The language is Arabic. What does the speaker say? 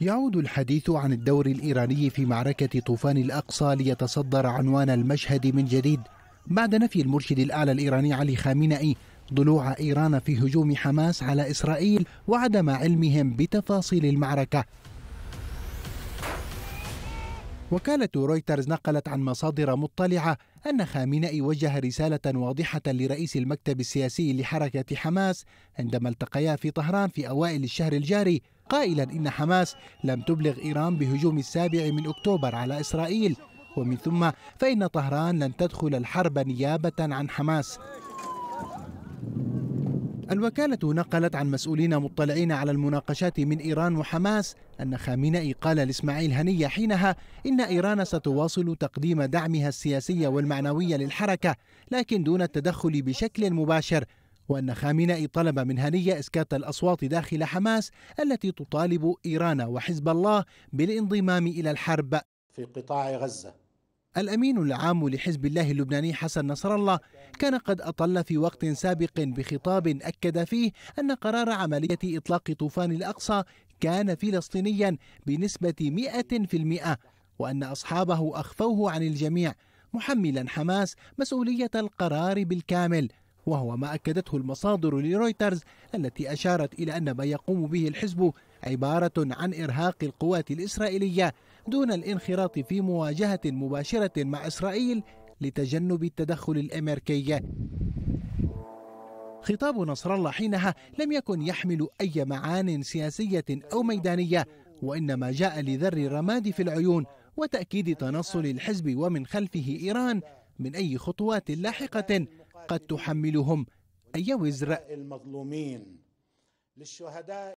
يعود الحديث عن الدور الإيراني في معركة طوفان الأقصى ليتصدر عنوان المشهد من جديد بعد نفي المرشد الأعلى الإيراني علي خامنئي ضلوع إيران في هجوم حماس على إسرائيل وعدم علمهم بتفاصيل المعركة وكالة رويترز نقلت عن مصادر مطلعة أن خامنئي وجه رسالة واضحة لرئيس المكتب السياسي لحركة حماس عندما التقيا في طهران في أوائل الشهر الجاري قائلا إن حماس لم تبلغ إيران بهجوم السابع من أكتوبر على إسرائيل ومن ثم فإن طهران لن تدخل الحرب نيابة عن حماس الوكالة نقلت عن مسؤولين مطلعين على المناقشات من إيران وحماس أن خامنئي قال لإسماعيل هنية حينها إن إيران ستواصل تقديم دعمها السياسي والمعنوي للحركة لكن دون التدخل بشكل مباشر وأن خامنئي طلب من هنية إسكات الأصوات داخل حماس التي تطالب إيران وحزب الله بالانضمام إلى الحرب في قطاع غزة الأمين العام لحزب الله اللبناني حسن نصر الله كان قد أطل في وقت سابق بخطاب أكد فيه أن قرار عملية إطلاق طوفان الأقصى كان فلسطينيا بنسبة 100% وأن أصحابه أخفوه عن الجميع محملا حماس مسؤولية القرار بالكامل وهو ما أكدته المصادر لرويترز التي أشارت إلى أن ما يقوم به الحزب عبارة عن إرهاق القوات الإسرائيلية دون الانخراط في مواجهة مباشرة مع إسرائيل لتجنب التدخل الأمريكي خطاب نصر الله حينها لم يكن يحمل أي معان سياسية أو ميدانية وإنما جاء لذر الرماد في العيون وتأكيد تنصل الحزب ومن خلفه إيران من أي خطوات لاحقة قد تحملهم أي وزر المظلومين للشهداء